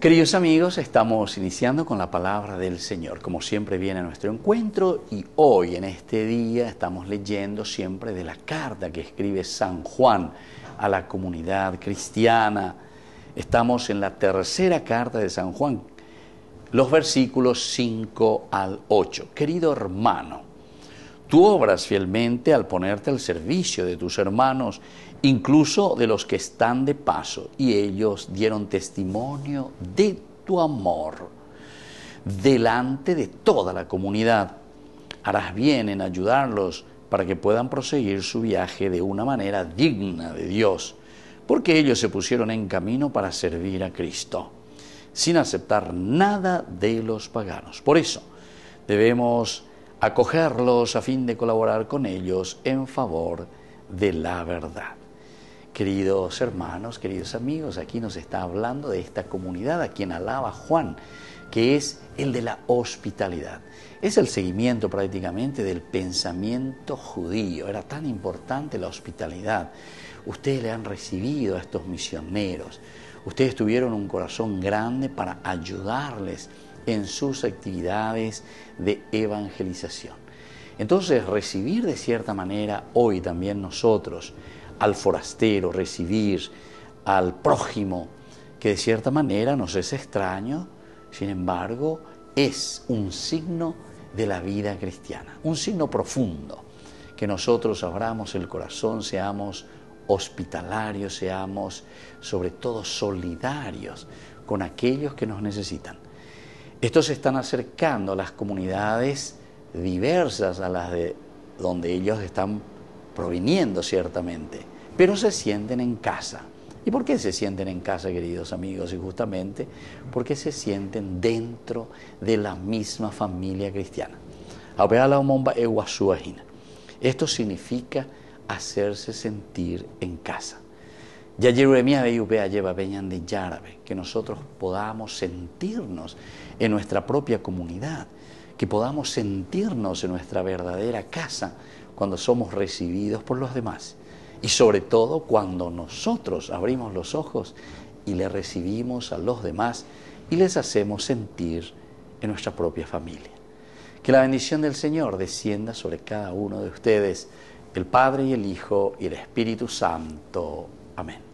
Queridos amigos, estamos iniciando con la palabra del Señor. Como siempre viene a nuestro encuentro y hoy en este día estamos leyendo siempre de la carta que escribe San Juan a la comunidad cristiana. Estamos en la tercera carta de San Juan, los versículos 5 al 8. Querido hermano, Tú obras fielmente al ponerte al servicio de tus hermanos, incluso de los que están de paso, y ellos dieron testimonio de tu amor delante de toda la comunidad. Harás bien en ayudarlos para que puedan proseguir su viaje de una manera digna de Dios, porque ellos se pusieron en camino para servir a Cristo, sin aceptar nada de los paganos. Por eso debemos acogerlos a fin de colaborar con ellos en favor de la verdad. Queridos hermanos, queridos amigos, aquí nos está hablando de esta comunidad a quien alaba Juan, que es el de la hospitalidad. Es el seguimiento prácticamente del pensamiento judío. Era tan importante la hospitalidad. Ustedes le han recibido a estos misioneros. Ustedes tuvieron un corazón grande para ayudarles en sus actividades de evangelización. Entonces, recibir de cierta manera hoy también nosotros al forastero, recibir al prójimo, que de cierta manera nos es extraño, sin embargo, es un signo de la vida cristiana, un signo profundo, que nosotros abramos el corazón, seamos hospitalarios, seamos sobre todo solidarios con aquellos que nos necesitan. Estos se están acercando a las comunidades diversas a las de donde ellos están proviniendo ciertamente, pero se sienten en casa. ¿Y por qué se sienten en casa, queridos amigos? Y justamente porque se sienten dentro de la misma familia cristiana. Esto significa hacerse sentir en casa. Ya de lleva Beñan de Yarabe, que nosotros podamos sentirnos en nuestra propia comunidad, que podamos sentirnos en nuestra verdadera casa cuando somos recibidos por los demás y sobre todo cuando nosotros abrimos los ojos y le recibimos a los demás y les hacemos sentir en nuestra propia familia. Que la bendición del Señor descienda sobre cada uno de ustedes, el Padre y el Hijo y el Espíritu Santo. Amén.